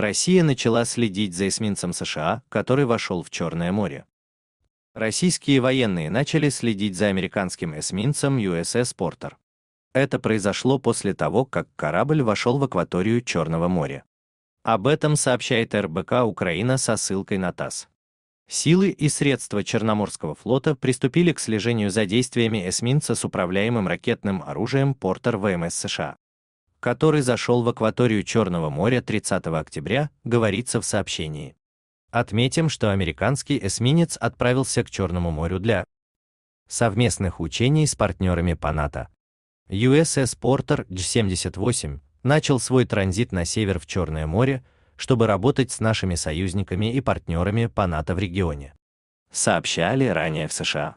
Россия начала следить за эсминцем США, который вошел в Черное море. Российские военные начали следить за американским эсминцем USS Porter. Это произошло после того, как корабль вошел в акваторию Черного моря. Об этом сообщает РБК Украина со ссылкой на ТАСС. Силы и средства Черноморского флота приступили к слежению за действиями эсминца с управляемым ракетным оружием «Портер» ВМС США который зашел в акваторию Черного моря 30 октября, говорится в сообщении. Отметим, что американский эсминец отправился к Черному морю для совместных учений с партнерами по НАТО. USS Porter G78 начал свой транзит на север в Черное море, чтобы работать с нашими союзниками и партнерами по НАТО в регионе. Сообщали ранее в США.